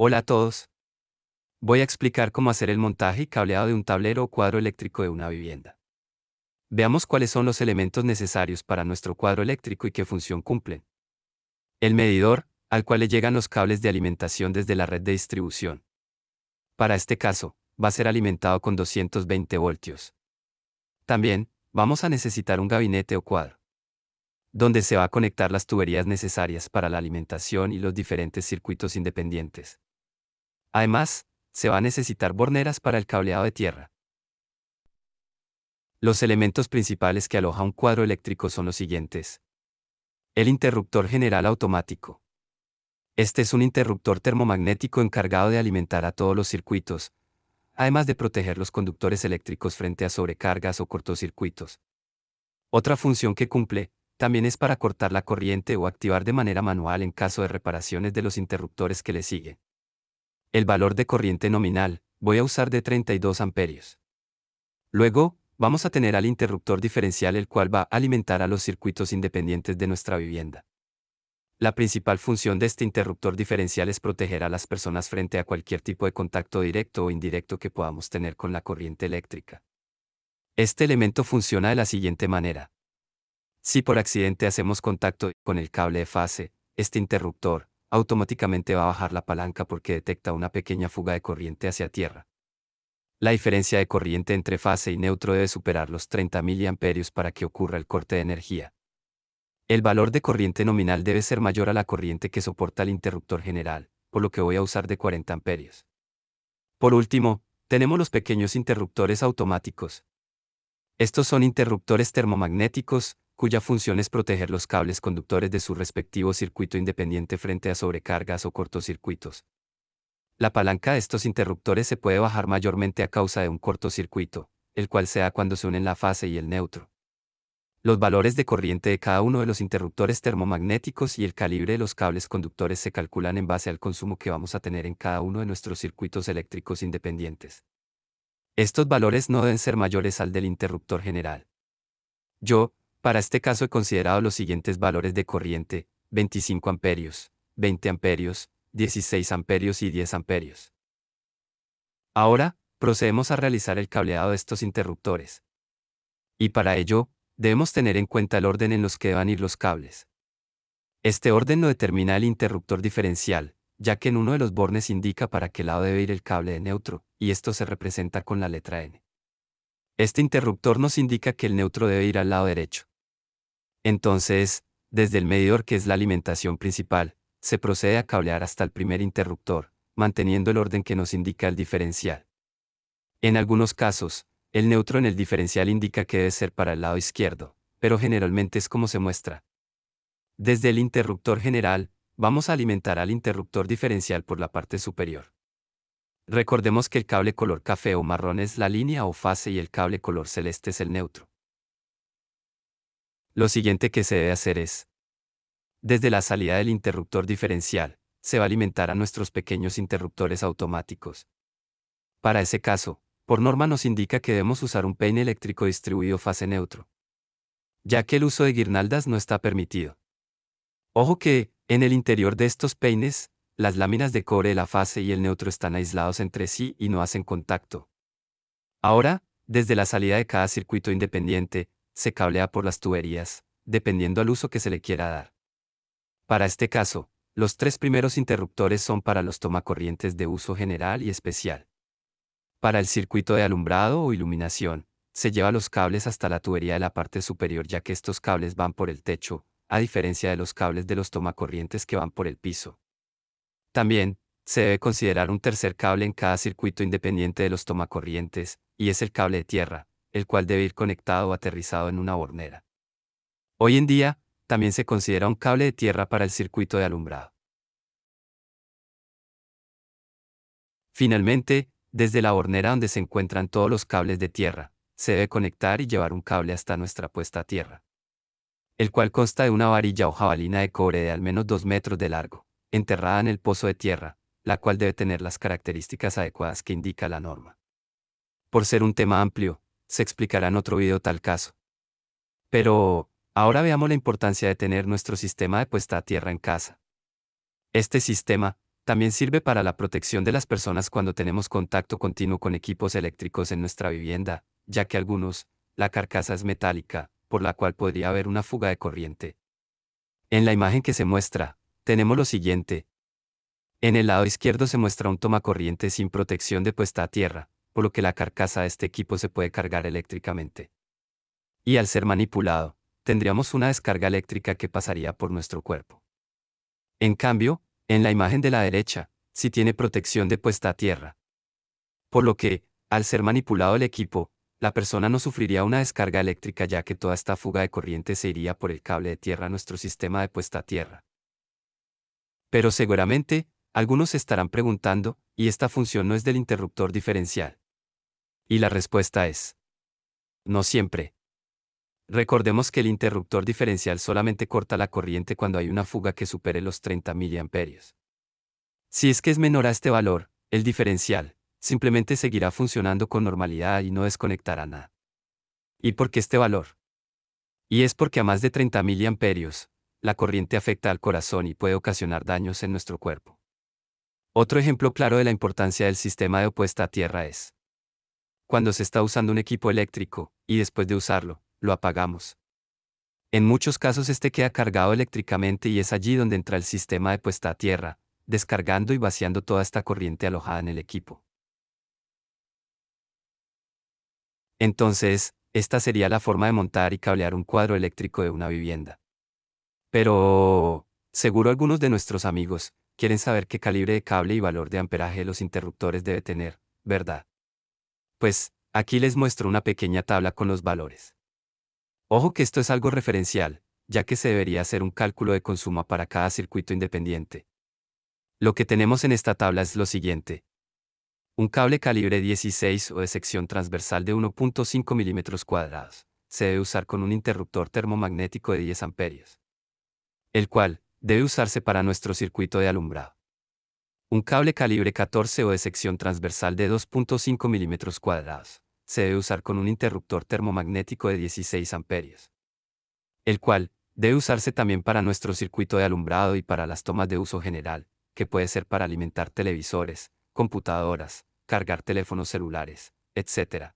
Hola a todos. Voy a explicar cómo hacer el montaje y cableado de un tablero o cuadro eléctrico de una vivienda. Veamos cuáles son los elementos necesarios para nuestro cuadro eléctrico y qué función cumplen. El medidor, al cual le llegan los cables de alimentación desde la red de distribución. Para este caso, va a ser alimentado con 220 voltios. También, vamos a necesitar un gabinete o cuadro, donde se va a conectar las tuberías necesarias para la alimentación y los diferentes circuitos independientes. Además, se va a necesitar borneras para el cableado de tierra. Los elementos principales que aloja un cuadro eléctrico son los siguientes. El interruptor general automático. Este es un interruptor termomagnético encargado de alimentar a todos los circuitos, además de proteger los conductores eléctricos frente a sobrecargas o cortocircuitos. Otra función que cumple, también es para cortar la corriente o activar de manera manual en caso de reparaciones de los interruptores que le siguen el valor de corriente nominal, voy a usar de 32 amperios. Luego, vamos a tener al interruptor diferencial el cual va a alimentar a los circuitos independientes de nuestra vivienda. La principal función de este interruptor diferencial es proteger a las personas frente a cualquier tipo de contacto directo o indirecto que podamos tener con la corriente eléctrica. Este elemento funciona de la siguiente manera. Si por accidente hacemos contacto con el cable de fase, este interruptor, automáticamente va a bajar la palanca porque detecta una pequeña fuga de corriente hacia tierra. La diferencia de corriente entre fase y neutro debe superar los 30 mA para que ocurra el corte de energía. El valor de corriente nominal debe ser mayor a la corriente que soporta el interruptor general, por lo que voy a usar de 40 amperios. Por último, tenemos los pequeños interruptores automáticos. Estos son interruptores termomagnéticos, cuya función es proteger los cables conductores de su respectivo circuito independiente frente a sobrecargas o cortocircuitos. La palanca de estos interruptores se puede bajar mayormente a causa de un cortocircuito, el cual se da cuando se unen la fase y el neutro. Los valores de corriente de cada uno de los interruptores termomagnéticos y el calibre de los cables conductores se calculan en base al consumo que vamos a tener en cada uno de nuestros circuitos eléctricos independientes. Estos valores no deben ser mayores al del interruptor general. Yo, para este caso he considerado los siguientes valores de corriente, 25 amperios, 20 amperios, 16 amperios y 10 amperios. Ahora, procedemos a realizar el cableado de estos interruptores. Y para ello, debemos tener en cuenta el orden en los que van ir los cables. Este orden lo determina el interruptor diferencial, ya que en uno de los bornes indica para qué lado debe ir el cable de neutro, y esto se representa con la letra N. Este interruptor nos indica que el neutro debe ir al lado derecho. Entonces, desde el medidor que es la alimentación principal, se procede a cablear hasta el primer interruptor, manteniendo el orden que nos indica el diferencial. En algunos casos, el neutro en el diferencial indica que debe ser para el lado izquierdo, pero generalmente es como se muestra. Desde el interruptor general, vamos a alimentar al interruptor diferencial por la parte superior. Recordemos que el cable color café o marrón es la línea o fase y el cable color celeste es el neutro. Lo siguiente que se debe hacer es, desde la salida del interruptor diferencial, se va a alimentar a nuestros pequeños interruptores automáticos. Para ese caso, por norma nos indica que debemos usar un peine eléctrico distribuido fase neutro, ya que el uso de guirnaldas no está permitido. Ojo que, en el interior de estos peines, las láminas de cobre de la fase y el neutro están aislados entre sí y no hacen contacto. Ahora, desde la salida de cada circuito independiente, se cablea por las tuberías, dependiendo al uso que se le quiera dar. Para este caso, los tres primeros interruptores son para los tomacorrientes de uso general y especial. Para el circuito de alumbrado o iluminación, se lleva los cables hasta la tubería de la parte superior ya que estos cables van por el techo, a diferencia de los cables de los tomacorrientes que van por el piso. También, se debe considerar un tercer cable en cada circuito independiente de los tomacorrientes, y es el cable de tierra, el cual debe ir conectado o aterrizado en una bornera. Hoy en día, también se considera un cable de tierra para el circuito de alumbrado. Finalmente, desde la hornera donde se encuentran todos los cables de tierra, se debe conectar y llevar un cable hasta nuestra puesta a tierra, el cual consta de una varilla o jabalina de cobre de al menos 2 metros de largo, enterrada en el pozo de tierra, la cual debe tener las características adecuadas que indica la norma. Por ser un tema amplio, se explicará en otro video tal caso. Pero, ahora veamos la importancia de tener nuestro sistema de puesta a tierra en casa. Este sistema, también sirve para la protección de las personas cuando tenemos contacto continuo con equipos eléctricos en nuestra vivienda, ya que algunos, la carcasa es metálica, por la cual podría haber una fuga de corriente. En la imagen que se muestra, tenemos lo siguiente. En el lado izquierdo se muestra un tomacorriente sin protección de puesta a tierra, por lo que la carcasa de este equipo se puede cargar eléctricamente. Y al ser manipulado, tendríamos una descarga eléctrica que pasaría por nuestro cuerpo. En cambio, en la imagen de la derecha, sí tiene protección de puesta a tierra. Por lo que, al ser manipulado el equipo, la persona no sufriría una descarga eléctrica ya que toda esta fuga de corriente se iría por el cable de tierra a nuestro sistema de puesta a tierra. Pero seguramente, algunos estarán preguntando, ¿y esta función no es del interruptor diferencial? Y la respuesta es, no siempre. Recordemos que el interruptor diferencial solamente corta la corriente cuando hay una fuga que supere los 30 mA. Si es que es menor a este valor, el diferencial simplemente seguirá funcionando con normalidad y no desconectará nada. ¿Y por qué este valor? Y es porque a más de 30 mA, la corriente afecta al corazón y puede ocasionar daños en nuestro cuerpo. Otro ejemplo claro de la importancia del sistema de puesta a tierra es cuando se está usando un equipo eléctrico, y después de usarlo, lo apagamos. En muchos casos este queda cargado eléctricamente y es allí donde entra el sistema de puesta a tierra, descargando y vaciando toda esta corriente alojada en el equipo. Entonces, esta sería la forma de montar y cablear un cuadro eléctrico de una vivienda. Pero, seguro algunos de nuestros amigos, Quieren saber qué calibre de cable y valor de amperaje los interruptores debe tener, ¿verdad? Pues, aquí les muestro una pequeña tabla con los valores. Ojo que esto es algo referencial, ya que se debería hacer un cálculo de consumo para cada circuito independiente. Lo que tenemos en esta tabla es lo siguiente. Un cable calibre 16 o de sección transversal de 1.5 milímetros cuadrados se debe usar con un interruptor termomagnético de 10 amperios, el cual, debe usarse para nuestro circuito de alumbrado. Un cable calibre 14 o de sección transversal de 2.5 mm cuadrados se debe usar con un interruptor termomagnético de 16 amperios, el cual debe usarse también para nuestro circuito de alumbrado y para las tomas de uso general, que puede ser para alimentar televisores, computadoras, cargar teléfonos celulares, etc.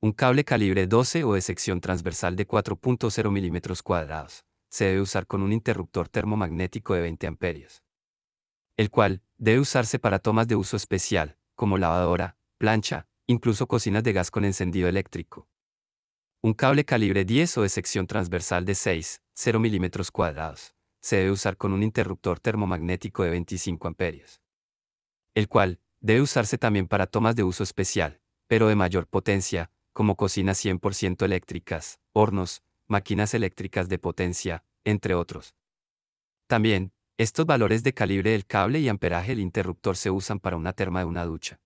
Un cable calibre 12 o de sección transversal de 4.0 milímetros cuadrados se debe usar con un interruptor termomagnético de 20 amperios, el cual debe usarse para tomas de uso especial, como lavadora, plancha, incluso cocinas de gas con encendido eléctrico. Un cable calibre 10 o de sección transversal de 6,0 0 milímetros cuadrados, se debe usar con un interruptor termomagnético de 25 amperios, el cual debe usarse también para tomas de uso especial, pero de mayor potencia, como cocinas 100% eléctricas, hornos, máquinas eléctricas de potencia, entre otros. También, estos valores de calibre del cable y amperaje del interruptor se usan para una terma de una ducha.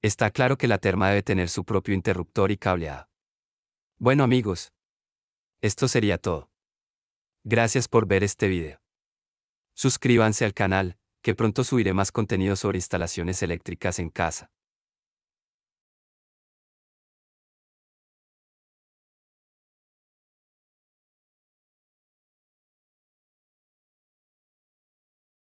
Está claro que la terma debe tener su propio interruptor y cableado. Bueno amigos, esto sería todo. Gracias por ver este video. Suscríbanse al canal, que pronto subiré más contenido sobre instalaciones eléctricas en casa.